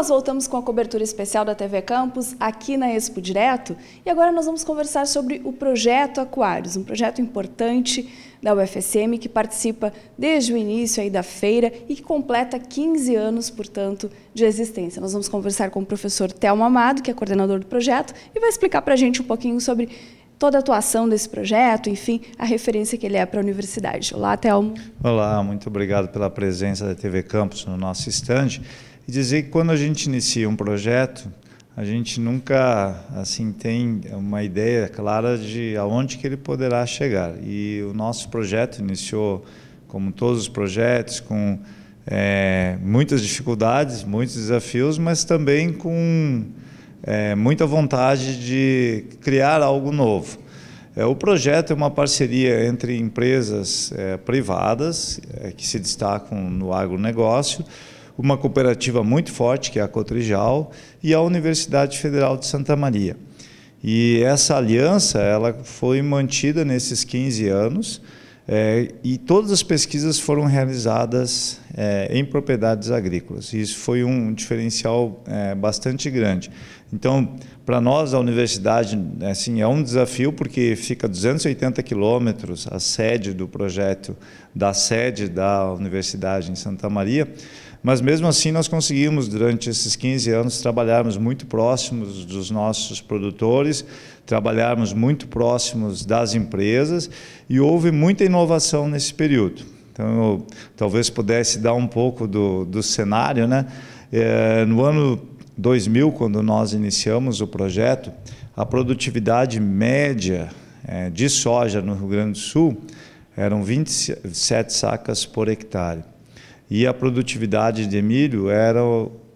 nós voltamos com a cobertura especial da TV Campus aqui na Expo Direto e agora nós vamos conversar sobre o projeto Aquários, um projeto importante da UFSM que participa desde o início aí da feira e que completa 15 anos, portanto, de existência. Nós vamos conversar com o professor Telmo Amado, que é coordenador do projeto, e vai explicar para a gente um pouquinho sobre toda a atuação desse projeto, enfim, a referência que ele é para a universidade. Olá, Telmo. Olá, muito obrigado pela presença da TV Campus no nosso estande e dizer que quando a gente inicia um projeto, a gente nunca assim tem uma ideia clara de aonde que ele poderá chegar. E o nosso projeto iniciou, como todos os projetos, com é, muitas dificuldades, muitos desafios, mas também com é, muita vontade de criar algo novo. É, o projeto é uma parceria entre empresas privadas que se destacam no agronegócio, uma cooperativa muito forte, que é a Cotrijal, e a Universidade Federal de Santa Maria. E essa aliança ela foi mantida nesses 15 anos é, e todas as pesquisas foram realizadas é, em propriedades agrícolas. Isso foi um diferencial é, bastante grande. Então, para nós, a universidade assim, é um desafio porque fica 280 quilômetros a sede do projeto da sede da universidade em Santa Maria, mas mesmo assim nós conseguimos durante esses 15 anos trabalharmos muito próximos dos nossos produtores, trabalharmos muito próximos das empresas e houve muita inovação nesse período. Então eu talvez pudesse dar um pouco do, do cenário, né? É, no ano 2000, quando nós iniciamos o projeto, a produtividade média é, de soja no Rio Grande do Sul eram 27 sacas por hectare e a produtividade de milho era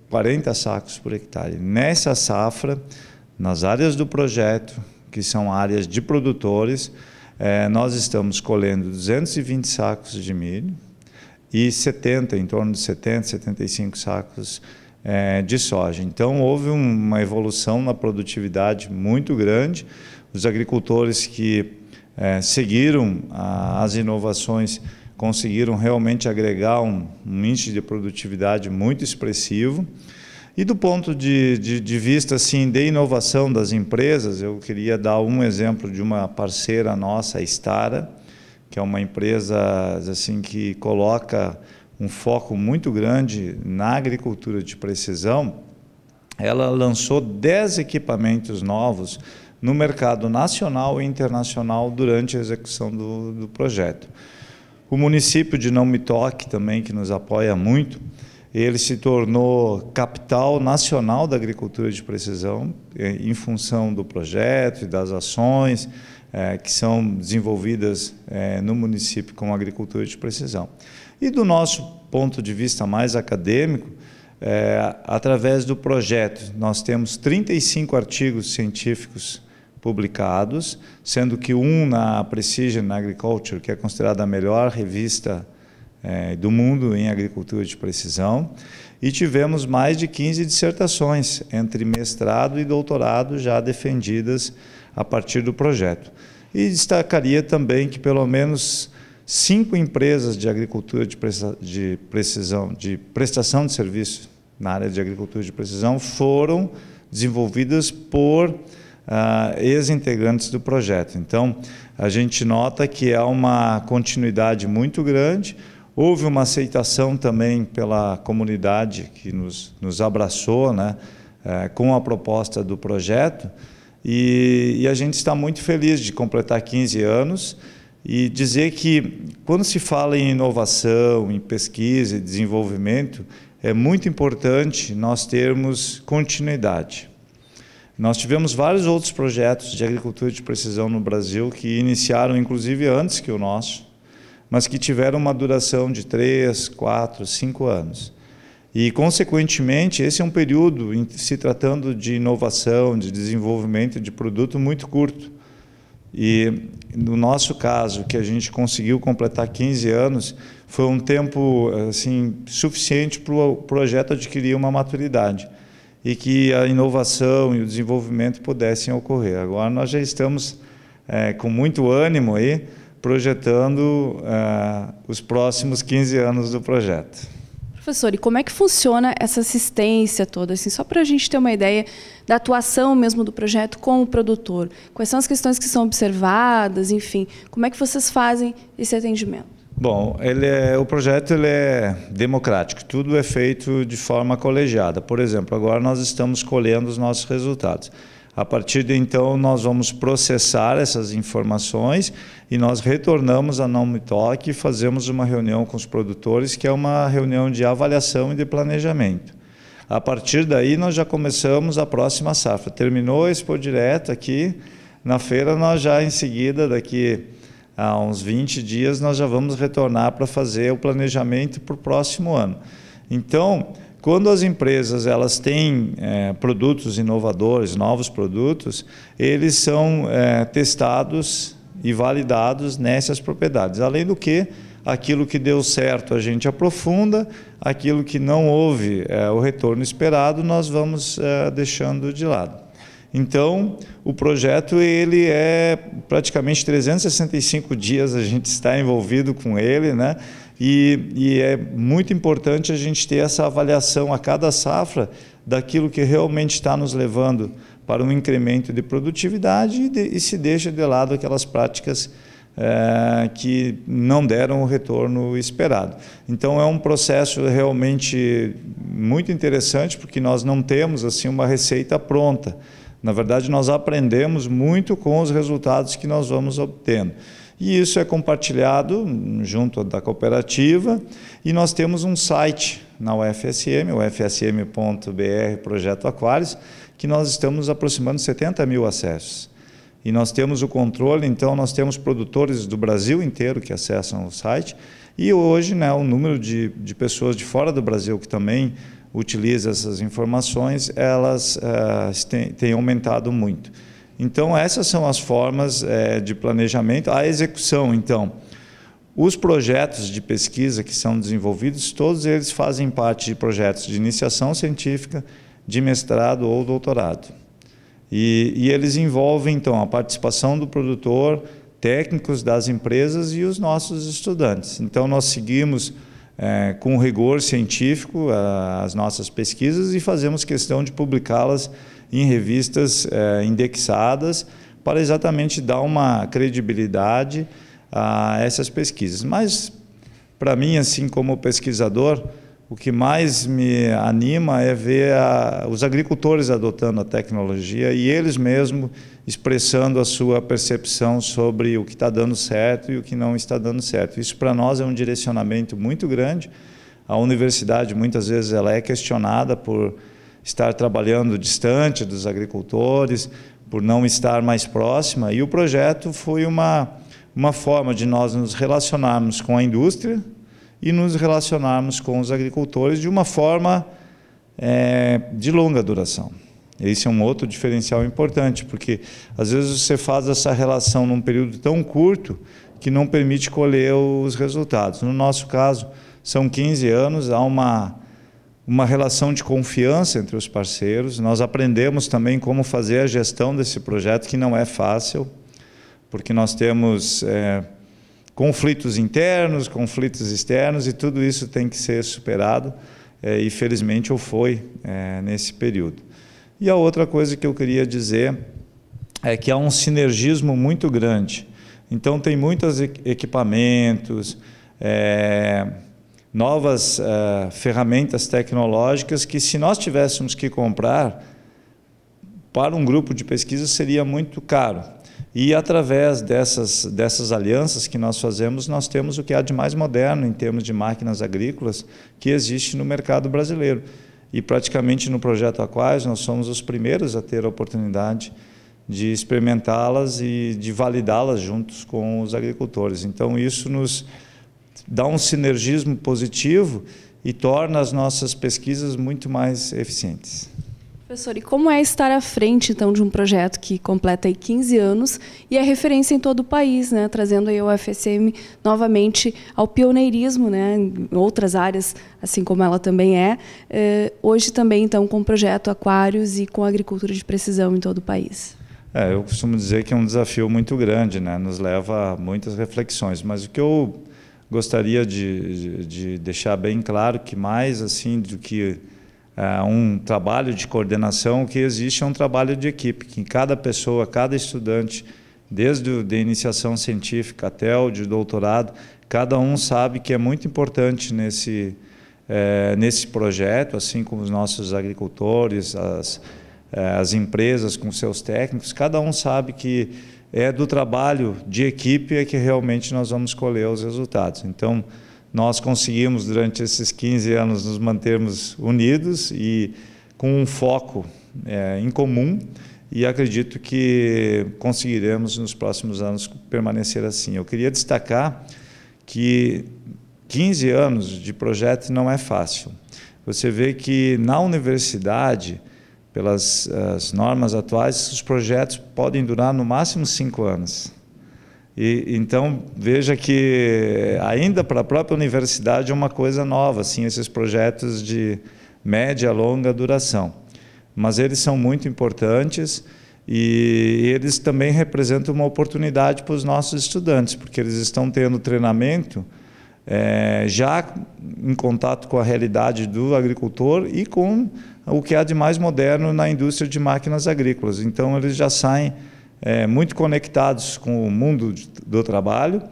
40 sacos por hectare. Nessa safra, nas áreas do projeto, que são áreas de produtores, eh, nós estamos colhendo 220 sacos de milho e 70, em torno de 70, 75 sacos eh, de soja. Então, houve uma evolução na produtividade muito grande. Os agricultores que eh, seguiram a, as inovações conseguiram realmente agregar um, um índice de produtividade muito expressivo. E do ponto de, de, de, vista assim, de inovação das empresas, eu queria dar um exemplo de uma parceira nossa, a Stara, que é uma empresa assim que coloca um foco muito grande na agricultura de precisão. Ela lançou 10 equipamentos novos no mercado nacional e internacional durante a execução do, do projeto. O município de Não Me Toque também, que nos apoia muito, ele se tornou capital nacional da agricultura de precisão eh, em função do projeto e das ações é, que são desenvolvidas é, no município com agricultura de precisão. E do nosso ponto de vista mais acadêmico, é, através do projeto, nós temos 35 artigos científicos publicados, sendo que um na Precision Agriculture, que é considerada a melhor revista é, do mundo em agricultura de precisão, e tivemos mais de 15 dissertações entre mestrado e doutorado já defendidas a partir do projeto. E destacaria também que pelo menos cinco empresas de agricultura de, presta de precisão, de prestação de serviço na área de agricultura de precisão foram desenvolvidas por uh, ex-integrantes do projeto. Então, a gente nota que há é uma continuidade muito grande, houve uma aceitação também pela comunidade que nos, nos abraçou né, uh, com a proposta do projeto, e, e a gente está muito feliz de completar 15 anos e dizer que quando se fala em inovação, em pesquisa e desenvolvimento, é muito importante nós termos continuidade. Nós tivemos vários outros projetos de agricultura de precisão no Brasil que iniciaram, inclusive, antes que o nosso, mas que tiveram uma duração de 3, 4, 5 anos. E, consequentemente, esse é um período, se tratando de inovação, de desenvolvimento de produto, muito curto. E, no nosso caso, que a gente conseguiu completar 15 anos, foi um tempo assim, suficiente para o projeto adquirir uma maturidade e que a inovação e o desenvolvimento pudessem ocorrer. Agora nós já estamos é, com muito ânimo aí projetando é, os próximos 15 anos do projeto. Professor, e como é que funciona essa assistência toda? Assim, só para a gente ter uma ideia da atuação mesmo do projeto com o produtor. Quais são as questões que são observadas, enfim, como é que vocês fazem esse atendimento? Bom, ele é, o projeto ele é democrático, tudo é feito de forma colegiada. Por exemplo, agora nós estamos colhendo os nossos resultados. A partir de então, nós vamos processar essas informações e nós retornamos a Não Me Toque e fazemos uma reunião com os produtores, que é uma reunião de avaliação e de planejamento. A partir daí, nós já começamos a próxima safra. Terminou a Expo Direto aqui, na feira nós já em seguida, daqui há uns 20 dias, nós já vamos retornar para fazer o planejamento para o próximo ano. Então, quando as empresas elas têm é, produtos inovadores, novos produtos, eles são é, testados e validados nessas propriedades. Além do que, aquilo que deu certo a gente aprofunda, aquilo que não houve é, o retorno esperado nós vamos é, deixando de lado. Então, o projeto ele é praticamente 365 dias a gente está envolvido com ele, né? E, e é muito importante a gente ter essa avaliação a cada safra daquilo que realmente está nos levando para um incremento de produtividade e, de, e se deixa de lado aquelas práticas é, que não deram o retorno esperado. Então é um processo realmente muito interessante porque nós não temos assim uma receita pronta. Na verdade, nós aprendemos muito com os resultados que nós vamos obtendo. E isso é compartilhado junto da cooperativa e nós temos um site na UFSM, ufsm.br Projeto Aquários, que nós estamos aproximando 70 mil acessos. E nós temos o controle, então nós temos produtores do Brasil inteiro que acessam o site e hoje né, o número de, de pessoas de fora do Brasil que também utiliza essas informações, elas uh, têm, aumentado muito. Então, essas são as formas uh, de planejamento. A execução, então. Os projetos de pesquisa que são desenvolvidos, todos eles fazem parte de projetos de iniciação científica, de mestrado ou doutorado. E, e eles envolvem, então, a participação do produtor, técnicos das empresas e os nossos estudantes. Então, nós seguimos é, com rigor científico as nossas pesquisas e fazemos questão de publicá-las em revistas é, indexadas para exatamente dar uma credibilidade a essas pesquisas. Mas, para mim, assim como pesquisador, o que mais me anima é ver a, os agricultores adotando a tecnologia e eles mesmos expressando a sua percepção sobre o que está dando certo e o que não está dando certo. Isso para nós é um direcionamento muito grande. A universidade muitas vezes ela é questionada por estar trabalhando distante dos agricultores, por não estar mais próxima. E o projeto foi uma uma forma de nós nos relacionarmos com a indústria e nos relacionarmos com os agricultores de uma forma é, de longa duração. Esse é um outro diferencial importante, porque às vezes você faz essa relação num período tão curto que não permite colher os resultados. No nosso caso, são 15 anos, há uma, uma relação de confiança entre os parceiros. Nós aprendemos também como fazer a gestão desse projeto, que não é fácil, porque nós temos é, conflitos internos, conflitos externos, e tudo isso tem que ser superado, é, e felizmente ou foi é, nesse período. E a outra coisa que eu queria dizer é que há um sinergismo muito grande. Então, tem muitos equipamentos, é, novas é, ferramentas tecnológicas que, se nós tivéssemos que comprar, para um grupo de pesquisa seria muito caro. E através dessas, dessas alianças que nós fazemos, nós temos o que há de mais moderno em termos de máquinas agrícolas que existe no mercado brasileiro. E praticamente no projeto Aquais nós somos os primeiros a ter a oportunidade de experimentá-las e de validá-las juntos com os agricultores. Então isso nos dá um sinergismo positivo e torna as nossas pesquisas muito mais eficientes. Professor, e como é estar à frente, então, de um projeto que completa aí 15 anos e é referência em todo o país, né, trazendo aí o UFSM novamente ao pioneirismo, né, em outras áreas, assim como ela também é, eh, hoje também, então, com o projeto Aquários e com agricultura de precisão em todo o país. É, eu costumo dizer que é um desafio muito grande, né, nos leva a muitas reflexões, mas o que eu gostaria de, de, de deixar bem claro que mais, assim, do que é, um trabalho de coordenação, que existe é um trabalho de equipe, que cada pessoa, cada estudante, desde o de iniciação científica até o de doutorado, cada um sabe que é muito importante nesse, é, nesse projeto, assim como os nossos agricultores, as, é, as empresas com seus técnicos, cada um sabe que é do trabalho de equipe é que realmente nós vamos colher os resultados. Então, nós conseguimos, durante esses 15 anos, nos mantermos unidos e com um foco é, em comum e acredito que conseguiremos nos próximos anos permanecer assim. Eu queria destacar que 15 anos de projeto não é fácil. Você vê que na universidade, pelas normas atuais, os projetos podem durar no máximo cinco anos. E, então, veja que eh, ainda para a própria universidade é uma coisa nova, assim, esses projetos de média, longa duração. Mas eles são muito importantes e eles também representam uma oportunidade para os nossos estudantes, porque eles estão tendo treinamento é, já em contato com a realidade do agricultor e com o que há de mais moderno na indústria de máquinas agrícolas. Então, eles já saem é, muito conectados com o mundo do trabalho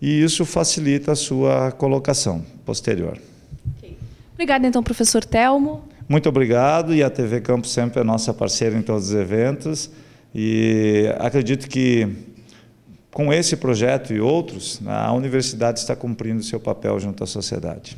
e isso facilita a sua colocação posterior. Okay. Obrigada, então, professor Telmo. Muito obrigado e a TV Campo sempre é nossa parceira em todos os eventos e acredito que com esse projeto e outros, a universidade está cumprindo seu papel junto à sociedade.